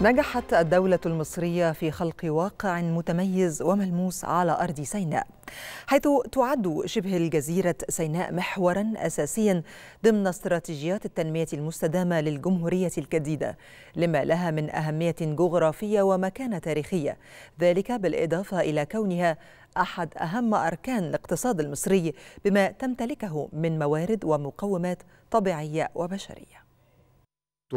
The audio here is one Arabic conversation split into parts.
نجحت الدولة المصرية في خلق واقع متميز وملموس على أرض سيناء حيث تعد شبه الجزيرة سيناء محورا أساسيا ضمن استراتيجيات التنمية المستدامة للجمهورية الجديدة لما لها من أهمية جغرافية ومكانة تاريخية ذلك بالإضافة إلى كونها أحد أهم أركان الاقتصاد المصري بما تمتلكه من موارد ومقومات طبيعية وبشرية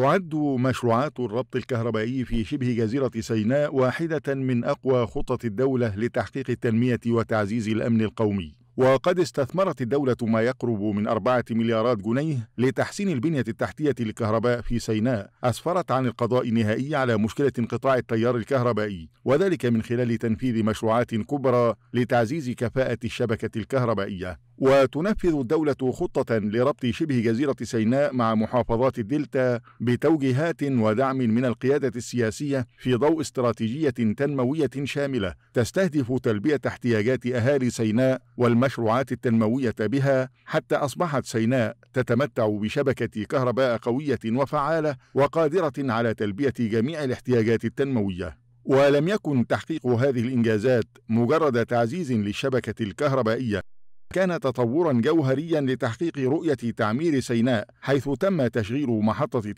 تعد مشروعات الربط الكهربائي في شبه جزيرة سيناء واحدة من أقوى خطط الدولة لتحقيق التنمية وتعزيز الأمن القومي وقد استثمرت الدولة ما يقرب من أربعة مليارات جنيه لتحسين البنية التحتية للكهرباء في سيناء أسفرت عن القضاء النهائي على مشكلة انقطاع التيار الكهربائي وذلك من خلال تنفيذ مشروعات كبرى لتعزيز كفاءة الشبكة الكهربائية وتنفذ الدولة خطة لربط شبه جزيرة سيناء مع محافظات الدلتا بتوجيهات ودعم من القيادة السياسية في ضوء استراتيجية تنموية شاملة تستهدف تلبية احتياجات أهالي سيناء والمشروعات التنموية بها حتى أصبحت سيناء تتمتع بشبكة كهرباء قوية وفعالة وقادرة على تلبية جميع الاحتياجات التنموية. ولم يكن تحقيق هذه الإنجازات مجرد تعزيز للشبكة الكهربائية كان تطورا جوهريا لتحقيق رؤية تعمير سيناء حيث تم تشغيل محطة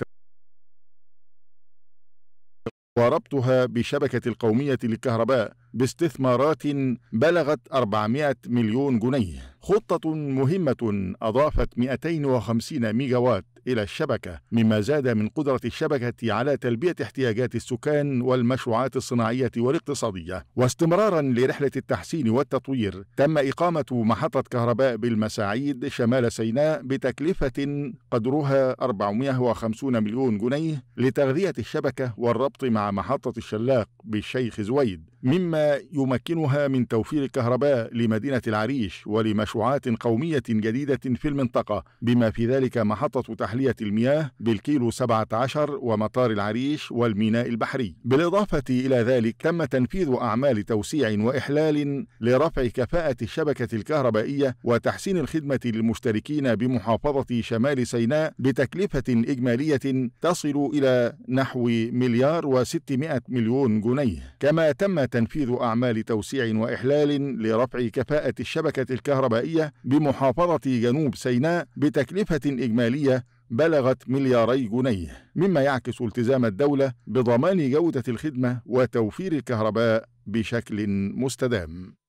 وربطها بالشبكة القومية للكهرباء باستثمارات بلغت 400 مليون جنيه خطة مهمة أضافت 250 ميجاوات إلى الشبكة مما زاد من قدرة الشبكة على تلبية احتياجات السكان والمشروعات الصناعية والاقتصادية واستمرارا لرحلة التحسين والتطوير تم إقامة محطة كهرباء بالمساعيد شمال سيناء بتكلفة قدرها 450 مليون جنيه لتغذية الشبكة والربط مع محطة الشلاق بالشيخ زويد مما يمكنها من توفير الكهرباء لمدينة العريش ولمشروعات قومية جديدة في المنطقة بما في ذلك محطة تحلية المياه بالكيلو 17 ومطار العريش والميناء البحري بالإضافة إلى ذلك تم تنفيذ أعمال توسيع وإحلال لرفع كفاءة الشبكة الكهربائية وتحسين الخدمة للمشتركين بمحافظة شمال سيناء بتكلفة إجمالية تصل إلى نحو مليار وستمائة مليون جنيه كما تم تنفيذ أعمال توسيع وإحلال لرفع كفاءة الشبكة الكهربائية بمحافظة جنوب سيناء بتكلفة إجمالية بلغت ملياري جنيه مما يعكس التزام الدولة بضمان جودة الخدمة وتوفير الكهرباء بشكل مستدام